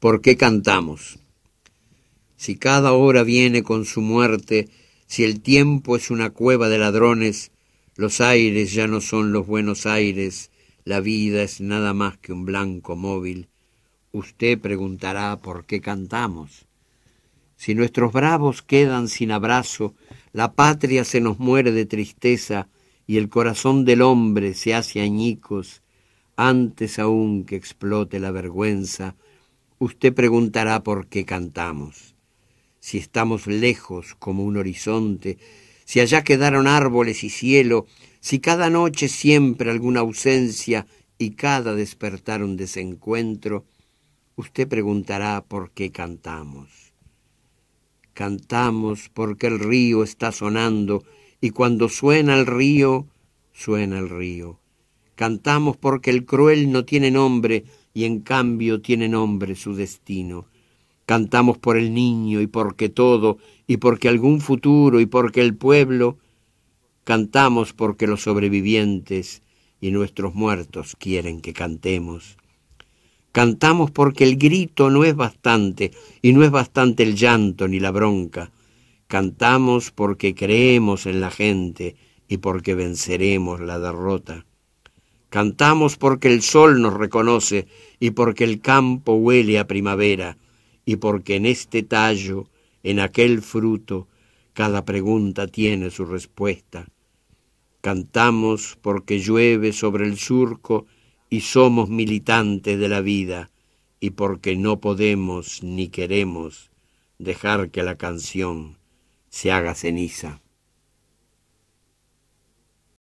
¿Por qué cantamos? Si cada hora viene con su muerte, si el tiempo es una cueva de ladrones, los aires ya no son los buenos aires, la vida es nada más que un blanco móvil, usted preguntará por qué cantamos. Si nuestros bravos quedan sin abrazo, la patria se nos muere de tristeza y el corazón del hombre se hace añicos antes aún que explote la vergüenza Usted preguntará por qué cantamos, si estamos lejos como un horizonte, si allá quedaron árboles y cielo, si cada noche siempre alguna ausencia y cada despertar un desencuentro, usted preguntará por qué cantamos. Cantamos porque el río está sonando y cuando suena el río, suena el río Cantamos porque el cruel no tiene nombre y en cambio tiene nombre su destino. Cantamos por el niño y porque todo y porque algún futuro y porque el pueblo. Cantamos porque los sobrevivientes y nuestros muertos quieren que cantemos. Cantamos porque el grito no es bastante y no es bastante el llanto ni la bronca. Cantamos porque creemos en la gente y porque venceremos la derrota. Cantamos porque el sol nos reconoce y porque el campo huele a primavera y porque en este tallo, en aquel fruto, cada pregunta tiene su respuesta. Cantamos porque llueve sobre el surco y somos militantes de la vida y porque no podemos ni queremos dejar que la canción se haga ceniza.